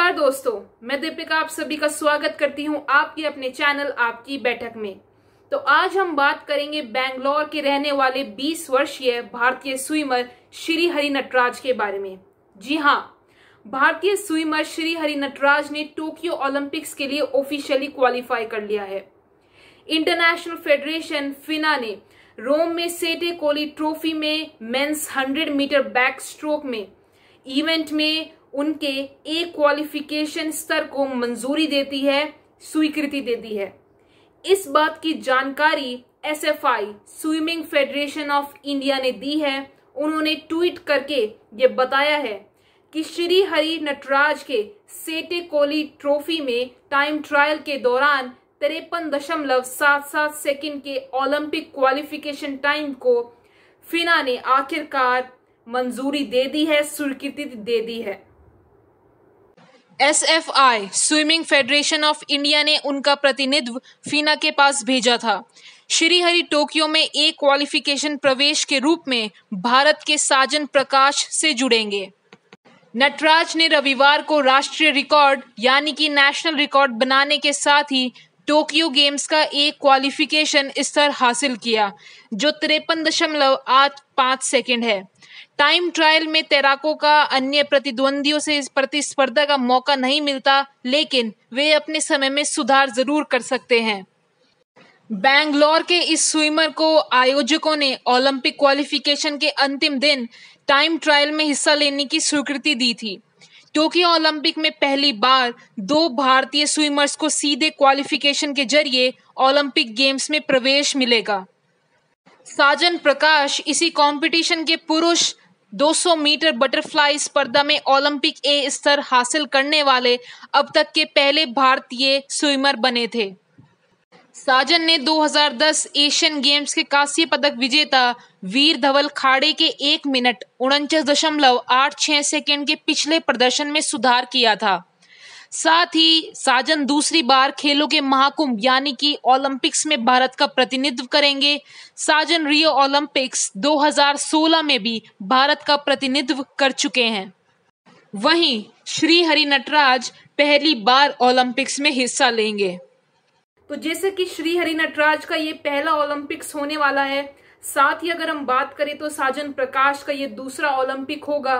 नमस्कार दोस्तों मैं दीपिका आप सभी का स्वागत करती हूं आपके अपने चैनल आपकी बैठक में तो आज हम बात करेंगे बैंगलोर के रहने वाले 20 वर्षीय भारतीय स्विमर श्री हरि नटराज के बारे में जी हाँ भारतीय स्विमर श्री हरि नटराज ने टोक्यो ओलंपिक्स के लिए ऑफिशियली क्वालिफाई कर लिया है इंटरनेशनल फेडरेशन फिना ने रोम में सेटे कोली ट्रॉफी में men's hundred metre back stroke में इवेंट में उनके एक क्वालिफिकेशन स्तर को मंजूरी देती है स्वीकृति देती है इस बात की जानकारी SFI swimming federation of India ने दी है उन्होंने ट्वीट करके ये बताया है कि श्री हरि नटराज के सेटे कोली ट्रॉफी में टाइम ट्रायल के दौरान तिरपन दशमलव सात सात सेकेंड के ओलंपिक क्वालिफिकेशन टाइम को फिना ने आखिरकार मंजूरी दे दी है स्वीकृति दे दी है S F I swimming federation of India ने उनका प्रतिनिधित्व फीना के पास भेजा था श्रीहरि टोक्यो में एक क्वालिफिकेशन प्रवेश के रूप में भारत के साजन प्रकाश से जुड़ेंगे नटराज ने रविवार को राष्ट्रीय रिकॉर्ड यानी कि नेशनल रिकॉर्ड बनाने के साथ ही टोक्यो गेम्स का एक क्वालिफिकेशन स्तर हासिल किया जो तिरपन दशमलव आठ पाँच सेकेंड है टाइम ट्रायल में तैराकों का अन्य प्रतिद्वंदियों से प्रतिस्पर्धा का मौका नहीं मिलता लेकिन वे अपने समय में सुधार जरूर कर सकते हैं बैंगलोर के इस स्विमर को आयोजकों ने ओलंपिक क्वालिफिकेशन के अंतिम दिन टाइम ट्रायल में हिस्सा लेने की स्वीकृति दी थी टोक्यो ओलंपिक में पहली बार दो भारतीय स्विमर्स को सीधे क्वालिफिकेशन के जरिए ओलंपिक गेम्स में प्रवेश मिलेगा साजन प्रकाश इसी कंपटीशन के पुरुष 200 मीटर बटरफ्लाई स्पर्धा में ओलंपिक ए स्तर हासिल करने वाले अब तक के पहले भारतीय स्विमर बने थे साजन ने 2010 एशियन गेम्स के कांस्य पदक विजेता वीर धवल खाड़े के एक मिनट उनचास दशमलव आठ छः सेकेंड के पिछले प्रदर्शन में सुधार किया था साथ ही साजन दूसरी बार खेलों के महाकुंभ यानी कि ओलंपिक्स में भारत का प्रतिनिधित्व करेंगे साजन रियो ओलंपिक्स 2016 में भी भारत का प्रतिनिधित्व कर चुके हैं वहीं श्री हरि नटराज पहली बार ओलंपिक्स में हिस्सा लेंगे तो जैसे कि श्री हरि नटराज का ये पहला ओलंपिक्स होने वाला है साथ ही अगर हम बात करें तो साजन प्रकाश का ये दूसरा ओलंपिक होगा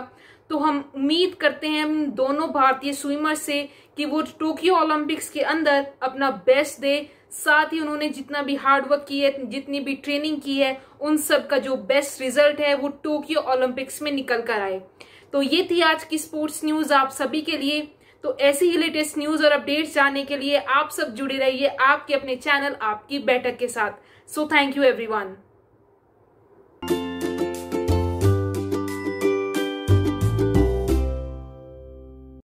तो हम उम्मीद करते हैं हम दोनों भारतीय स्विमर से कि वो टोक्यो ओलंपिक्स के अंदर अपना बेस्ट दे साथ ही उन्होंने जितना भी हार्डवर्क की है जितनी भी ट्रेनिंग की है उन सब का जो बेस्ट रिजल्ट है वो टोक्यो ओलंपिक्स में निकल कर आए तो ये थी आज की स्पोर्ट्स न्यूज आप सभी के लिए तो ऐसे ही लेटेस्ट न्यूज और अपडेट्स जानने के लिए आप सब जुड़े रहिए आपके अपने चैनल आपकी बैठक के साथ सो थैंक यू एवरीवन